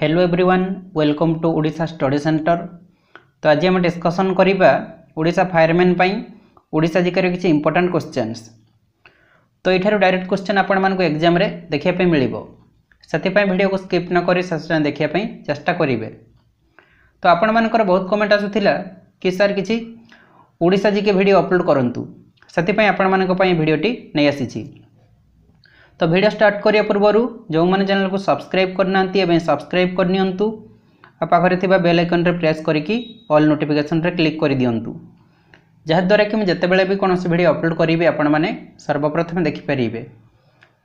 Hello everyone welcome to Odisha study centre तो आज आम डिस्कसन करवा ओडा फायरमैन ओडा जिकार किसी इंपोर्टां क्वेश्चन तो यार डायरेक्ट क्वेश्चन आपण एक्जाम देखापी मिल से भिड को स्कीप नक शेष जाए देखापी चेषा करेंगे तो आपण मानकर बहुत कमेंट आसूला कि सर किसी ओडा जिके भिड अपलोड करूँ से आपण भिडटी नहीं आसी তো ভিডিও ষ্টার্ট করা পূর্বর যে চ্যানেল কু সবসক্রাইব করে না এবে সবসক্রাইব করে নিউ পাখে থাকা বেল আইকনরে প্রেস করি অল নোটিফিকেসনরে ক্লিক করে দিও যাদ্বারা কি যেতবে বি কোণী ভিডিও অপলোড করবি আপন মানে সর্বপ্রথমে দেখিপারে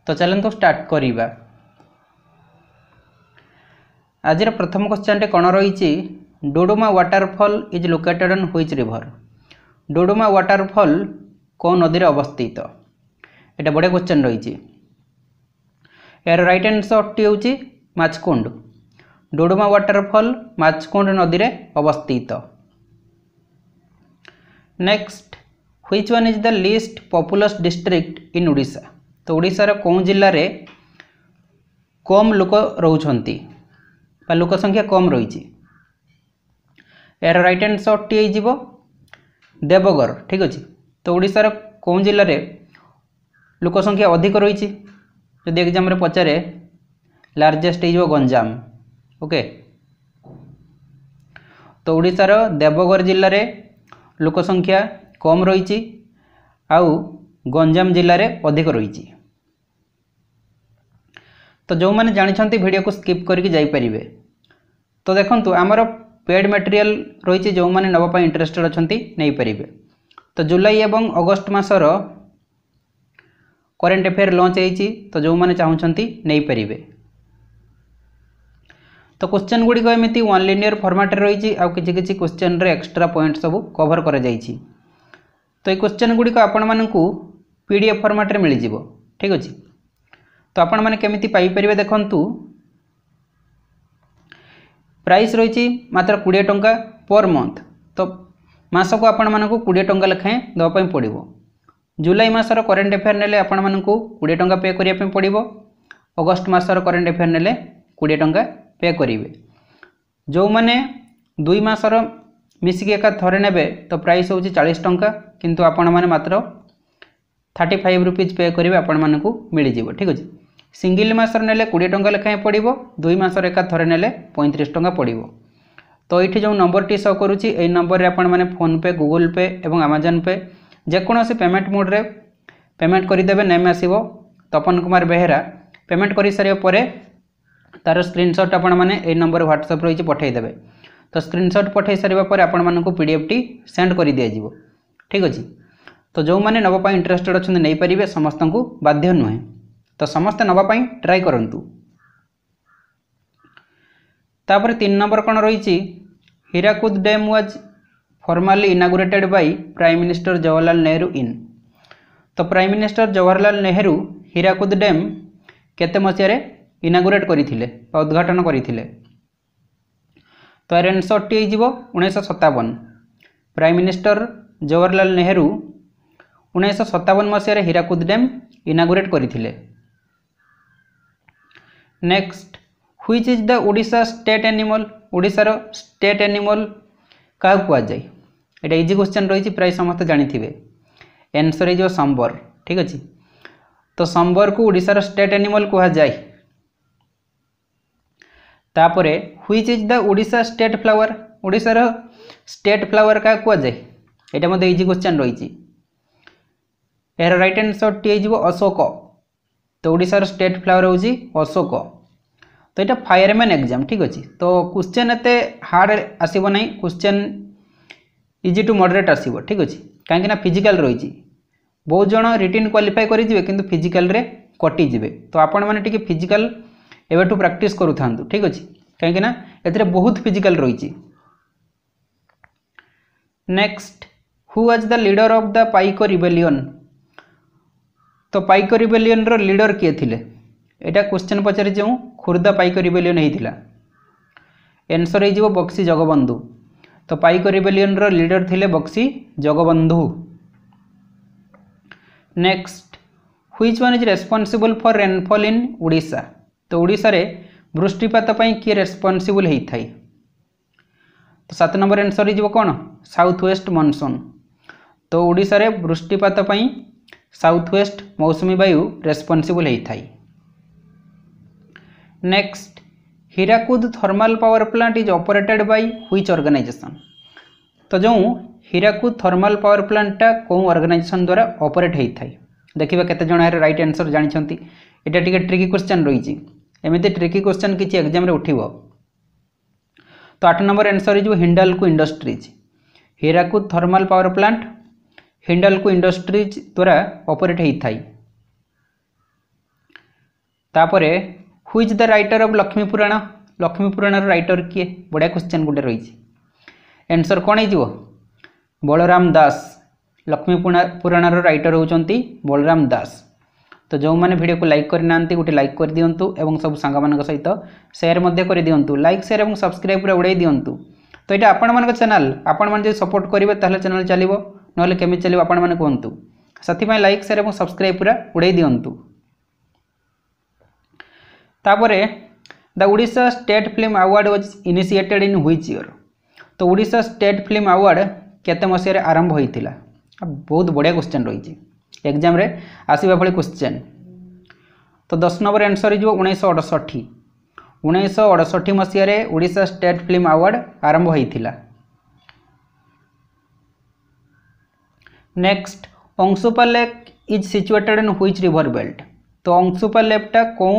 তো চলতু স্টার্ট করা আজির প্রথম কোশ্চেনটি কোণ রয়েছে Duduma waterfall is located on which river Duduma waterfall কোন নদীরে অবস্থিত এটা বড় কোশ্চেন রয়েছে ଏହାର ରାଇଟ୍ ଆନ୍ସର୍ଟି ହେଉଛି ମାଛକୁଣ୍ଡ ଡୁଡ଼ୁମା ୱାଟରଫଲ୍ ମାଛକୁଣ୍ଡ ନଦୀରେ ଅବସ୍ଥିତ next which one is the least populous district in Odisha ତ ଓଡ଼ିଶାର କେଉଁ ଜିଲ୍ଲାରେ କମ୍ ଲୋକ ରହୁଛନ୍ତି ବା ଲୋକ ସଂଖ୍ୟା କମ୍ ରହିଛି ଏହାର ରାଇଟ୍ ଆନ୍ସର୍ଟି ହେଇଯିବ ଦେବଗଡ଼ ଠିକ୍ ଅଛି ତ ଓଡ଼ିଶାର କେଉଁ ଜିଲ୍ଲାରେ ଲୋକ ସଂଖ୍ୟା ଅଧିକ ରହିଛି ଯଦି ଏକ୍ଜାମ୍ରେ ପଚାରେ ଲାର୍ଜେଷ୍ଟ ହେଇଯିବ ଗଞ୍ଜାମ ଓକେ ତ ଓଡ଼ିଶାର ଦେବଗଡ଼ ଜିଲ୍ଲାରେ ଲୋକ ସଂଖ୍ୟା କମ୍ ରହିଛି ଆଉ ଗଞ୍ଜାମ ଜିଲ୍ଲାରେ ଅଧିକ ରହିଛି ତ ଯେଉଁମାନେ ଜାଣିଛନ୍ତି ଭିଡ଼ିଓକୁ ସ୍କିପ୍ କରିକି ଯାଇପାରିବେ ତ ଦେଖନ୍ତୁ ଆମର পেড ম্যাটেরিয়াল রয়েছে যে নেওয়া ইন্টারেস্টেড অনেক নেইপারে তো জুলাই এবং অগস্ট মাসর करेन्ट एफेयर लंच तो जो मैंने चाहूंपर तो क्वेश्चन गुड़िक एमती वन लिनियर फर्माट रही आज किसी क्वेश्चन रे एक्स्ट्रा पॉइंट सब कवर कर तो ये क्वेश्चन गुड़िक आपण मानक पी डी एफ फर्माट्रे मिल जाव ठीक अच्छे तो आपण मैंने केमीपर देखु प्राइस रही मात्र कोड़े टाँह पर मंथ तो मसक आपण मानक कोड़े टाँह लेखाएं दवापी पड़ो ଜୁଲାଇ ମାସର କରେଣ୍ଟ ଆଫେୟାର ନେଲେ ଆପଣମାନଙ୍କୁ କୋଡ଼ିଏ ଟଙ୍କା ପେ କରିବା ପାଇଁ ପଡ଼ିବ ଅଗଷ୍ଟ ମାସର କରେଣ୍ଟ ଆଫେୟାର ନେଲେ କୋଡ଼ିଏ ଟଙ୍କା ପେ କରିବେ ଯେଉଁମାନେ ଦୁଇ ମାସର ମିଶିକି ଏକା ଥରେ ନେବେ ତ ପ୍ରାଇସ୍ ହେଉଛି ଚାଳିଶ ଟଙ୍କା କିନ୍ତୁ ଆପଣମାନେ ମାତ୍ର ଥାର୍ଟି ଫାଇଭ୍ ରୁପିଜ୍ ପେ କରିବେ ଆପଣମାନଙ୍କୁ ମିଳିଯିବ ଠିକ୍ ଅଛି ସିଙ୍ଗିଲ୍ ମାସର ନେଲେ କୋଡ଼ିଏ ଟଙ୍କା ଲେଖାଏଁ ପଡ଼ିବ ଦୁଇ ମାସରେ ଏକା ଥରେ ନେଲେ ପଇଁତିରିଶ ଟଙ୍କା ପଡ଼ିବ ତ ଏଇଠି ଯେଉଁ ନମ୍ବରଟି ସ କରୁଛି ଏଇ ନମ୍ବରରେ ଆପଣମାନେ ଫୋନ୍ପେ ଗୁଗୁଲ୍ ପେ ଏବଂ ଆମାଜନ୍ ପେ ଯେକୌଣସି ପେମେଣ୍ଟ ମୋଡ଼ରେ ପେମେଣ୍ଟ କରିଦେବେ ନେମ୍ ଆସିବ ତପନ କୁମାର ବେହେରା ପେମେଣ୍ଟ କରିସାରିବା ପରେ ତା'ର ସ୍କ୍ରିନଶଟ୍ ଆପଣମାନେ ଏଇ ନମ୍ବର ହ୍ୱାଟ୍ସଅପ୍ ରହିଛି ପଠାଇଦେବେ ତ ସ୍କ୍ରିନଶଟ୍ ପଠାଇ ସାରିବା ପରେ ଆପଣମାନଙ୍କୁ ପି ଡି ଏଫ୍ଟି ସେଣ୍ଡ କରିଦିଆଯିବ ଠିକ୍ ଅଛି ତ ଯେଉଁମାନେ ନେବା ପାଇଁ ଇଣ୍ଟରେଷ୍ଟେଡ଼୍ ଅଛନ୍ତି ନେଇପାରିବେ ସମସ୍ତଙ୍କୁ ବାଧ୍ୟ ନୁହେଁ ତ ସମସ୍ତେ ନେବା ପାଇଁ ଟ୍ରାଏ କରନ୍ତୁ ତାପରେ ତିନି ନମ୍ବର କ'ଣ ରହିଛି Hirakud dam was formally inaugurated by Prime Minister Jawaharlal Nehru in. तो Prime Minister Jawaharlal Nehru Hirakud dam केते मसीह इनागुरेट करते उद्घाटन करते तो यार एनसर टी जीव उन्नीस सतावन प्राइम मिनिस्टर जवाहरलाल नेहरू उन्नीस सतावन मसीह हीराकुद डैम इनागुरेट करते next which is the Odisha state animal ओडार स्टेट एनिमल क्या कह जाए এটা ইজি কোশ্চেন রয়েছে প্রায় সমস্তে জাঁথিবে এনসর হয়ে সম্বর ঠিক আছে তো সম্বর কু ওড়িশার স্টেট আনিমাল যায় তাপরে which is the Odisha state flower ওড়িশার স্টেট ফ্লাওয়ার কাহা কুহযায় এটা মধ্যে ইজি কোশ্চেন রয়েছে এর রাইট আনসরটি হয়ে যাব অশোক তো ওড়িশার স্টেট ফ্লাওয়ার হচ্ছে অশোক তো এটা ফায়ারম্যান এক্সাম ঠিক আছে তো কোশ্চেন এতে হার্ড আসব না কোশ্চেন ইজি টু মডରେଟ୍ ଆସିବ ଠିକ୍ ଅଛି କାହିଁକିନା ଫିଜିକାଲ୍ ରହିଛି ବହୁତ ଜଣ ରିଟିନ୍ କ୍ୱାଲିଫାଏ କରିଯିବେ କିନ୍ତୁ ଫିଜିକାଲ୍ରେ କଟିଯିବେ ତ ଆପଣମାନେ ଟିକେ ଫିଜିକାଲ୍ ଏବେଠୁ ପ୍ରାକ୍ଟିସ୍ କରୁଥାନ୍ତୁ ଠିକ୍ ଅଛି କାହିଁକିନା ଏଥିରେ ବହୁତ ଫିଜିକାଲ୍ ରହିଛି next who was the leader of the Paika rebellion ତ ପାଇକ ରିବେଲିଅନ୍ର ଲିଡର କିଏ ଥିଲେ ଏଇଟା କ୍ୱେଶ୍ଚନ୍ ପଚାରିଛି ମୁଁ ଖୋର୍ଦ୍ଧା ପାଇକ ରିବେଲିଅନ୍ ହେଇଥିଲା ଏନ୍ସର୍ ହେଇଯିବ ବକ୍ସି ଜଗବନ୍ଧୁ तो पाइक रिवेलियन रिडर थे Bakshi Jagabandhu next which one is responsible for rainfall in Odisha तो ओडार वृष्टिपात किए रेस्पनसबल होता तो सात नंबर आंसर हो कौन साउथ वेस्ट मनसून तो ओडार वृष्टिपात साउथ वेस्ट मौसुमी वायु रेस्पनसबल होता है next Hirakud thermal power plant is operated by which organisation तो जो हीराकूद थर्माल पावर प्लांटा कौन ऑर्गेनाइजेशन द्वारा ऑपरेट होता है देखिए केत रईट आंसर जानते यहाँ टी ट्रिकी क्वेश्चन रही एमती ट्रिकी क्वेश्चन किसी एग्जाम उठ तो आठ नंबर आंसर हो Hindalco industries Hirakud thermal power plant Hindalco industries द्वारा ऑपरेट होता है तापरे who is the writer of Lakshmi Purana Lakshmi पुराणर रईटर किए बढ़िया क्वेश्चन गोटे रही एनसर कौन हो बलराम दास लक्ष्मी पुराणर रईटर होती बलराम दास तो जो मैंने भिडियो को लाइक करना गोटे लाइक कर दिंतु और सब सांग सहित सेयार कर दिंतु लाइक सेयार और सब्सक्राइब उड़ाई दिंतु तो ये आपण मानक चेल आपण मैंने सपोर्ट करेंगे तो चेल चलो ना कमी चलो आपंतु से लाइक सेयार और सब्सक्राइब पूरा उड़ाई दिंतु तापर the Odisha state film award was initiated in which year तो ओडिशा स्टेट फिल्म आवार्ड केत मसीह आरंभ होता बहुत बढ़िया क्वेश्चन रही एग्जाम आसवा भाई क्वेश्चन तो दस नंबर आंसर हो उन्नीस मसीह ओडिशा स्टेट फिल्म आवार्ड आरंभ होता next Anshupa lake is situated in which river belt तो अंशुपा लेकटा कौ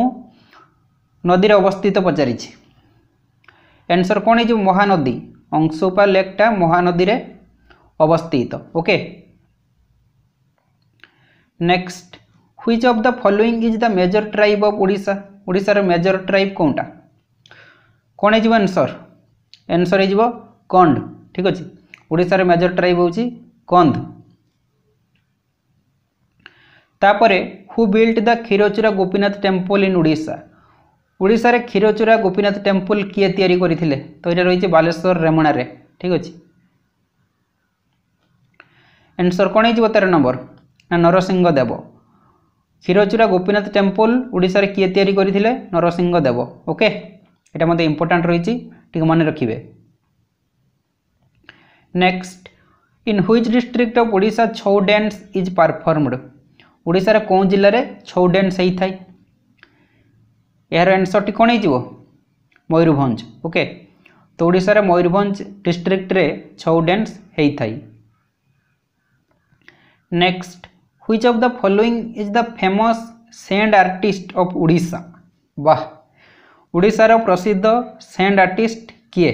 নদীর অবস্থিত পচারিছে আনসর কোণ হয়ে মহানদী অংশুপা লেকটা মহানদীরে অবস্থিত okay next which of the following is the major tribe of Odisha ওড়িশার মেজর ট্রাইব কোনটা কোণ হয়ে আনসর আনসর হয়ে কন্ড ঠিক আছে ওড়িশার মেজর ট্রাইব হচ্ছে কন্দ তাপরে who built the Khirachora Gopinath temple in Odisha ଓଡ଼ିଶାରେ କ୍ଷୀରଚୋରା ଗୋପୀନାଥ ଟେମ୍ପଲ୍ କିଏ ତିଆରି କରିଥିଲେ ତ ଏଇଟା ରହିଛି ବାଲେଶ୍ୱର ରେମଣାରେ ଠିକ୍ ଅଛି ଏନ୍ସର୍ କ'ଣ ହେଇଛି ତେର ନମ୍ବର ନା ନରସିଂହ ଦେବ କ୍ଷୀରଚୋରା ଗୋପୀନାଥ ଟେମ୍ପଲ୍ ଓଡ଼ିଶାରେ କିଏ ତିଆରି କରିଥିଲେ ନରସିଂହ ଦେବ ଓକେ ଏଇଟା ମଧ୍ୟ ଇମ୍ପୋର୍ଟାଣ୍ଟ ରହିଛି ଟିକେ ମନେ ରଖିବେ next in which district of Odisha Chhau dance is performed ଓଡ଼ିଶାରେ କେଉଁ ଜିଲ୍ଲାରେ ଛଉ ଡ୍ୟାନ୍ସ ହେଇଥାଏ ଏହାର ଆନ୍ସର୍ଟି କ'ଣ ହେଇଯିବ ମୟୂରଭଞ୍ଜ ଓକେ ତ ଓଡ଼ିଶାର ମୟୂରଭଞ୍ଜ ଡିଷ୍ଟ୍ରିକ୍ଟରେ ଛଉ ଡ୍ୟାନ୍ସ ହେଇଥାଏ next which of the following is the famous sand artist of Odisha বাহ ওড়িশার প্রসিদ্ধ স্যান্ড আর্টিস্ট কিয়ে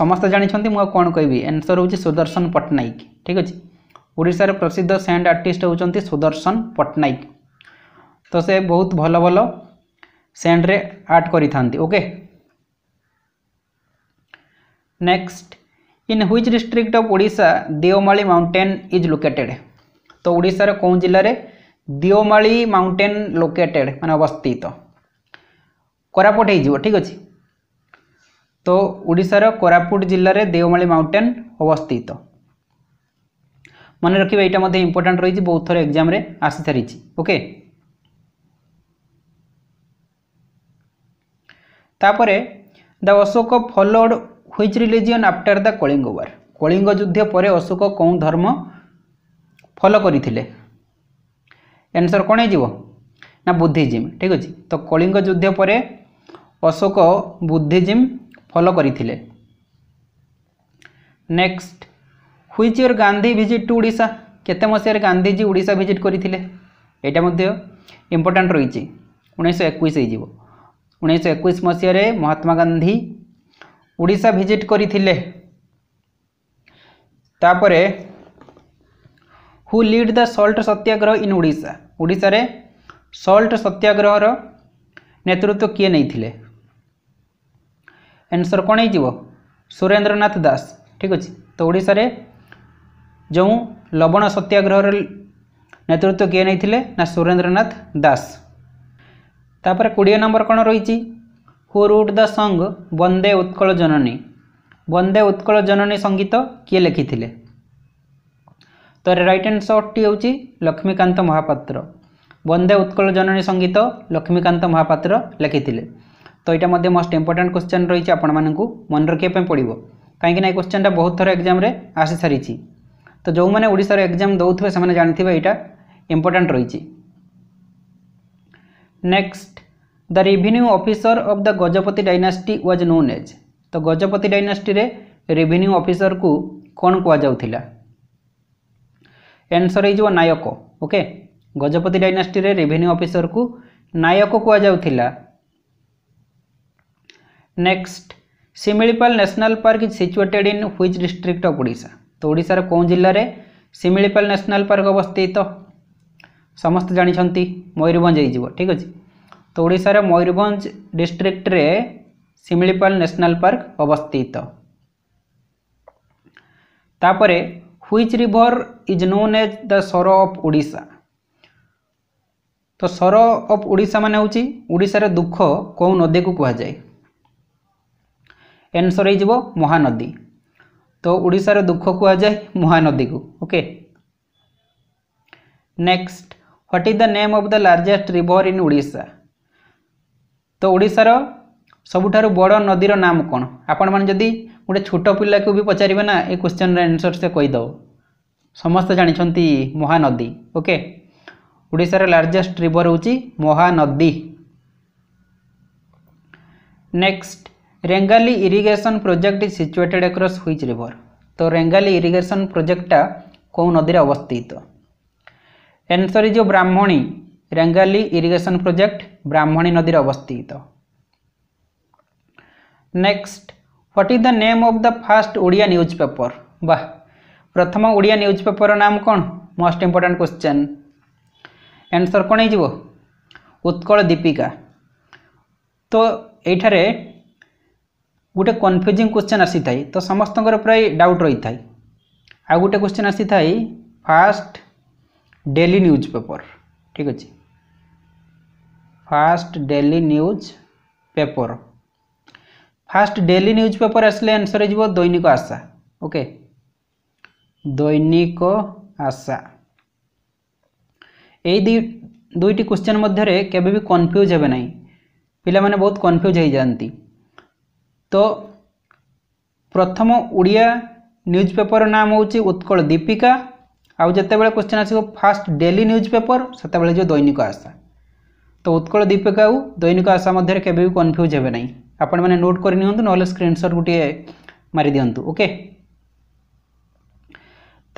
সমস্ত জাঁচান মু কণ কবি আনসর হচ্ছে সুদর্শন পট্টনাক ঠিক আছে ওড়িশার প্রসিদ্ধ স্যান্ড আর্টিস্ট হচ্ছেন সুদর্শন পট্টনাক তো সে বহুত ভালো ভালো স্যান্ডরে ଆଡ୍ କରିଥାନ୍ତି okay next in which district of Odisha Deomali mountain is located ତ ଓଡ଼ିଶାର କେଉଁ ଜିଲ୍ଲାରେ ଦିଓମାଳି ମାଉଣ୍ଟେନ୍ ଲୋକେଟେଡ୍ ମାନେ ଅବସ୍ଥିତ କୋରାପୁଟ ହେଇଯିବ ଠିକ୍ ଅଛି ତ ଓଡ଼ିଶାର କୋରାପୁଟ ଜିଲ୍ଲାରେ ଦେଓମାଳି ମାଉଣ୍ଟେନ୍ ଅବସ୍ଥିତ ମନେ ରଖିବେ ଏଇଟା ମଧ୍ୟ ଇମ୍ପୋର୍ଟାଣ୍ଟ ରହିଛି ବହୁତ ଥର ଏକ୍ଜାମ୍ରେ ଆସିସାରିଛି ଓକେ ତାପରେ the Ashoka followed which religion after the Kalinga war Kalinga ଯୁଦ୍ଧ ପରେ ଅଶୋକ କେଉଁ ଧର୍ମ ଫଲୋ କରିଥିଲେ ଏନ୍ସର୍ କ'ଣ ହେଇଯିବ ନା ବୁଦ୍ଧିଜିମ୍ ଠିକ୍ ଅଛି ତ କଳିଙ୍ଗ ଯୁଦ୍ଧ ପରେ ଅଶୋକ ବୁଦ୍ଧିଜିମ୍ ଫଲୋ କରିଥିଲେ next which year Gandhi visit to Odisha କେତେ ମସିହାରେ ଗାନ୍ଧିଜୀ ଓଡ଼ିଶା ଭିଜିଟ୍ କରିଥିଲେ ଏଇଟା ମଧ୍ୟ ଇମ୍ପୋର୍ଟାଣ୍ଟ ରହିଛି ଉଣେଇଶହ ଏକୋଇଶ ହେଇଯିବ ଉଣେଇଶହ ଏକୋଇଶ ମହାତ୍ମା ଗାନ୍ଧୀ ଓଡ଼ିଶା ଭିଜିଟ୍ କରିଥିଲେ ତାପରେ who led the salt Satyagraha in Odisha ଓଡ଼ିଶାରେ ସଲ୍ଟ ସତ୍ୟାଗ୍ରହର ନେତୃତ୍ୱ କିଏ ନେଇଥିଲେ ଏନ୍ସର୍ କ'ଣ ହେଇଯିବ ସୁରେନ୍ଦ୍ରନାଥ ଦାସ ଠିକ୍ ଅଛି ତ ଓଡ଼ିଶାରେ ଯେଉଁ ଲବଣ ସତ୍ୟାଗ୍ରହର ନେତୃତ୍ୱ କିଏ ନେଇଥିଲେ ନା ସୁରେନ୍ଦ୍ରନାଥ ଦାସ ତାପରେ କୋଡ଼ିଏ ନମ୍ବର କ'ଣ ରହିଛି who wrote the song Bande Utkala Janani Bande Utkala Janani ସଙ୍ଗୀତ କିଏ ଲେଖିଥିଲେ ତ ରାଇଟ୍ ଆଣ୍ଡ ସର୍ଟଟି ହେଉଛି ଲକ୍ଷ୍ମୀକାନ୍ତ ମହାପାତ୍ର ବନ୍ଦେ ଉତ୍କଳ ଜନନୀ ସଙ୍ଗୀତ ଲକ୍ଷ୍ମୀକାନ୍ତ ମହାପାତ୍ର ଲେଖିଥିଲେ ତ ଏଇଟା ମଧ୍ୟ ମୋଷ୍ଟ ଇମ୍ପୋର୍ଟାଣ୍ଟ କ୍ୱେଶ୍ଚନ୍ ରହିଛି ଆପଣମାନଙ୍କୁ ମନେ ରଖିବା ପାଇଁ ପଡ଼ିବ କାହିଁକିନା ଏ କ୍ୱେଶ୍ଚନ୍ଟା ବହୁତ ଥର ଏକ୍ଜାମ୍ରେ ଆସିସାରିଛି ତ ଯେଉଁମାନେ ଓଡ଼ିଶାର ଏକ୍ଜାମ୍ ଦେଉଥିବେ ସେମାନେ ଜାଣିଥିବେ ଏଇଟା ଇମ୍ପୋର୍ଟାଣ୍ଟ ରହିଛି next the revenue officer of the Gajapati dynasty was known as तो गजपति डायनास्टी रे रेभिन्यू ऑफिसर को कौन कहला एनसर हो नायक ओके गजपति डायनास्टी रे रेभिन्यू ऑफिसर को नायक कहला next Similipal national park is situated in which district of Odisha तो ओडार कौन जिले में शिमिलीपाल नेशनल पार्क अवस्थित ସମସ୍ତେ ଜାଣିଛନ୍ତି ମୟୂରଭଞ୍ଜ ହେଇଯିବ ଠିକ୍ ଅଛି ତ ଓଡ଼ିଶାର ମୟୂରଭଞ୍ଜ ଡିଷ୍ଟ୍ରିକ୍ଟରେ ଶିମିଳିପାଳ ନ୍ୟାସନାଲ୍ ପାର୍କ ଅବସ୍ଥିତ ତାପରେ which river is known as the sorrow of Odisha তো সর অফ ওড়িশা মানে হচ্ছে ওড়িশার দুঃখ কেউ নদীকে কুহযায় এনসর হয়ে মহানদী তো ওড়িশার দুঃখ কুহযায় মহানদীকে okay next what is the name of the largest river in Odisha তো ଓଡ଼ିଶାର ସବୁଠାରୁ ବଡ଼ ନଦୀର ନାମ କ'ଣ ଆପଣମାନେ ଯଦି ଗୋଟେ ଛୋଟ ପିଲାକୁ ବି ପଚାରିବେ ନା ଏ କ୍ୱେଶ୍ଚନ୍ର ଆନ୍ସର୍ ସେ କହିଦେବ ସମସ୍ତେ ଜାଣିଛନ୍ତି ମହାନଦୀ ଓକେ ଓଡ଼ିଶାର ଲାର୍ଜେଷ୍ଟ ରିଭର ହେଉଛି Mahanadi next Rengali irrigation project is situated across which river তো রেঙ্গালি ইরিগেশন প্রোজেক্টটা কোন নদীর অবস্থিত answer is Brahmani Rengali irrigation project Brahmani নদীর অবস্থিত next what is the name of the first Odia newspaper বাহ প্রথম ওড়িয়া নিউজ পেপর নাম কোণ মোস্ট ইম্পর্টাট কোশ্চেন আনসর কোণ হয়ে উৎকল দীপিকা তো এইঠারে গোটে কনফ্ୟୁଜିଂ কোশ্চেন আসি থাকে তো সমস্ত প্রায় ডাউট রই থাকে আউ গোটে কোশ্চেন আসি থাকে ফার্স্ট डेली न्यूज पेपर ठीक अच्छे first daily newspaper first daily newspaper आसे आंसर हो दैनिक आशा ओके दैनिक आशा ये दुईटी क्वेश्चन मध्य के कन्फ्यूज हे ना पाने बहुत कनफ्यूज हो जाती तो प्रथम ओडिया न्यूज पेपर नाम हो उत्कल दीपिका ଆଉ ଯେତେବେଳେ କ୍ୱେଶ୍ଚିନ୍ ଆସିବ ଫାଷ୍ଟ ଡେଲି ନ୍ୟୁଜ୍ ପେପର ସେତେବେଳେ ଯିବ ଦୈନିକ ଆଶା ତ ଉତ୍କଳ ଦୀପିକା ଆଉ ଦୈନିକ ଆଶା ମଧ୍ୟରେ କେବେ ବି କନଫ୍ୟୁଜ୍ ହେବେ ନାହିଁ ଆପଣମାନେ ନୋଟ୍ କରି ନିଅନ୍ତୁ ନହେଲେ ସ୍କ୍ରିନ୍ସଟ୍ ଗୋଟିଏ ମାରିଦିଅନ୍ତୁ ଓକେ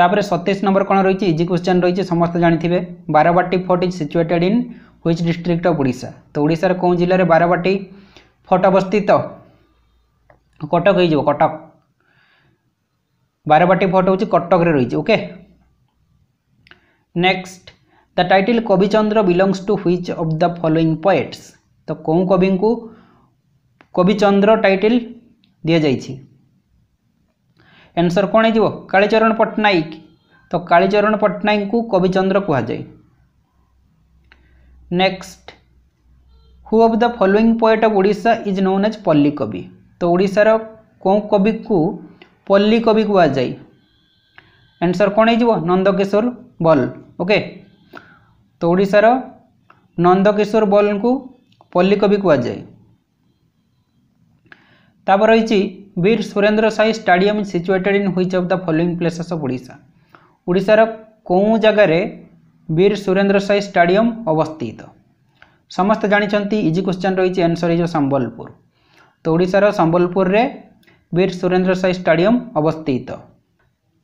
ତାପରେ ସତେଇଶ ନମ୍ବର କ'ଣ ରହିଛି ଇଜି କ୍ୱେଶ୍ଚନ୍ ରହିଛି ସମସ୍ତେ ଜାଣିଥିବେ Barabati fort is situated in which district of Odisha তো ওড়িশার কেউ জেলার বারবাটী ফট অবস্থিত কটক হয়ে যাব কটক বারবাটী ফট হচ্ছে কটকরে রয়েছে okay next the title Kabichandra belongs to which of the following poets ତ କେଉଁ କବିଙ୍କୁ କବିଚନ୍ଦ୍ର ଟାଇଟିଲ୍ ଦିଆଯାଇଛି ଆନ୍ସର କ'ଣ ହେଇଯିବ କାଳିଚରଣ ପଟ୍ଟନାୟକ ତ କାଳିଚରଣ ପଟ୍ଟନାୟକଙ୍କୁ କବିଚନ୍ଦ୍ର କୁହାଯାଏ next who of the following poet of Odisha is known as Palli Kabi ତ ଓଡ଼ିଶାର କେଉଁ କବିକୁ ପଲ୍ଲୀ କବି କୁହାଯାଏ ଆନ୍ସର କ'ଣ ହେଇଯିବ ନନ୍ଦକିଶୋର ବଲ୍ ଓକେ ତ ଓଡ଼ିଶାର ନନ୍ଦକିଶୋର ବଲ୍ଙ୍କୁ ପଲ୍ଲିକବି କୁହାଯାଏ ତାପରେ ରହିଛି Bir Surendra Sai stadium situated in which of the following places of Odisha ଓଡ଼ିଶାର କେଉଁ ଜାଗାରେ ବୀର ସୁରେନ୍ଦ୍ର ସାହି ଷ୍ଟାଡିୟମ୍ ଅବସ୍ଥିତ ସମସ୍ତେ ଜାଣିଛନ୍ତି ଇଜି କ୍ୱେଶ୍ଚନ୍ ରହିଛି ଆନ୍ସର୍ ହେଇଯିବ ସମ୍ବଲପୁର ତ ଓଡ଼ିଶାର ସମ୍ବଲପୁରରେ ବୀର ସୁରେନ୍ଦ୍ର ସାହି ଷ୍ଟାଡିୟମ୍ ଅବସ୍ଥିତ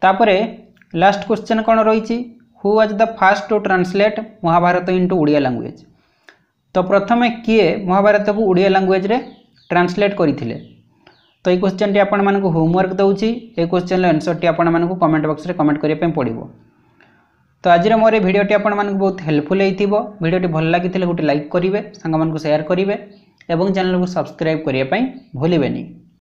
ତାପରେ ଲାଷ୍ଟ କ୍ୱେଶ୍ଚନ୍ କ'ଣ ରହିଛି who was the first to translate Mahabharata into Odia language ତ ପ୍ରଥମେ କିଏ ମହାଭାରତକୁ ଓଡ଼ିଆ ଲାଙ୍ଗୁଏଜ୍ରେ ଟ୍ରାନ୍ସଲେଟ୍ କରିଥିଲେ ତ ଏଇ କ୍ୱେଶ୍ଚନ୍ଟି ଆପଣମାନଙ୍କୁ ହୋମୱାର୍କ ଦେଉଛି ଏ କ୍ୱେଶ୍ଚନ୍ର ଆନ୍ସର୍ଟି ଆପଣମାନଙ୍କୁ କମେଣ୍ଟ ବକ୍ସରେ କମେଣ୍ଟ କରିବା ପାଇଁ ପଡ଼ିବ ତ ଆଜିର ମୋର ଏ ଭିଡ଼ିଓଟି ଆପଣମାନଙ୍କୁ ବହୁତ ହେଲ୍ପଫୁଲ୍ ହେଇଥିବ ଭିଡ଼ିଓଟି ଭଲ ଲାଗିଥିଲେ ଗୋଟେ ଲାଇକ୍ କରିବେ ସାଙ୍ଗମାନଙ୍କୁ ସେୟାର କରିବେ ଏବଂ ଚ୍ୟାନେଲକୁ ସବସ୍କ୍ରାଇବ୍ କରିବା ପାଇଁ ଭୁଲିବେନି